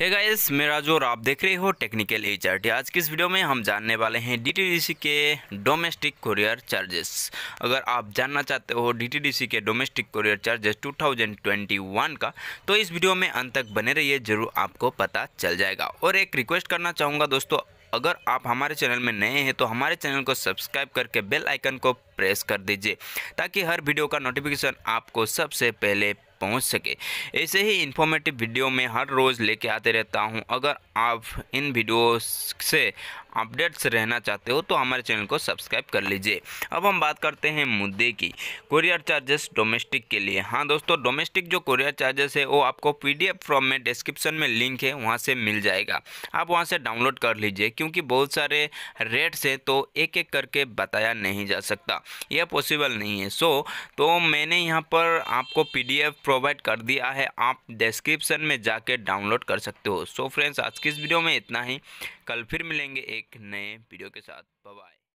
hey guys मेरा जो आप देख रहे हो टेक्निकल एच चार्ट आज की इस वीडियो में हम जानने वाले हैं डी के डोमेस्टिक कोरियर चार्जेस अगर आप जानना चाहते हो डी के डोमेस्टिक कोरियर चार्जेस 2021 का तो इस वीडियो में अंत तक बने रहिए जरूर आपको पता चल जाएगा और एक रिक्वेस्ट करना चाहूँगा दोस्तों अगर आप हमारे चैनल में नए हैं तो हमारे चैनल को सब्सक्राइब करके बेल आइकन को प्रेस कर दीजिए ताकि हर वीडियो का नोटिफिकेशन आपको सबसे पहले पहुंच सके ऐसे ही इन्फॉर्मेटिव वीडियो में हर रोज़ लेके आते रहता हूं अगर आप इन वीडियो से अपडेट्स रहना चाहते हो तो हमारे चैनल को सब्सक्राइब कर लीजिए अब हम बात करते हैं मुद्दे की कुरियर चार्जेस डोमेस्टिक के लिए हाँ दोस्तों डोमेस्टिक जो कुरियर चार्जेस है वो आपको पीडीएफ फॉर्म में डिस्क्रिप्शन में लिंक है वहाँ से मिल जाएगा आप वहाँ से डाउनलोड कर लीजिए क्योंकि बहुत सारे रेट्स हैं तो एक एक करके बताया नहीं जा सकता यह पॉसिबल नहीं है सो तो मैंने यहाँ पर आपको पी डी एफ प्रोवाइड कर दिया है आप डिस्क्रिप्शन में जाके डाउनलोड कर सकते हो सो so फ्रेंड्स आज की इस वीडियो में इतना ही कल फिर मिलेंगे एक नए वीडियो के साथ बाय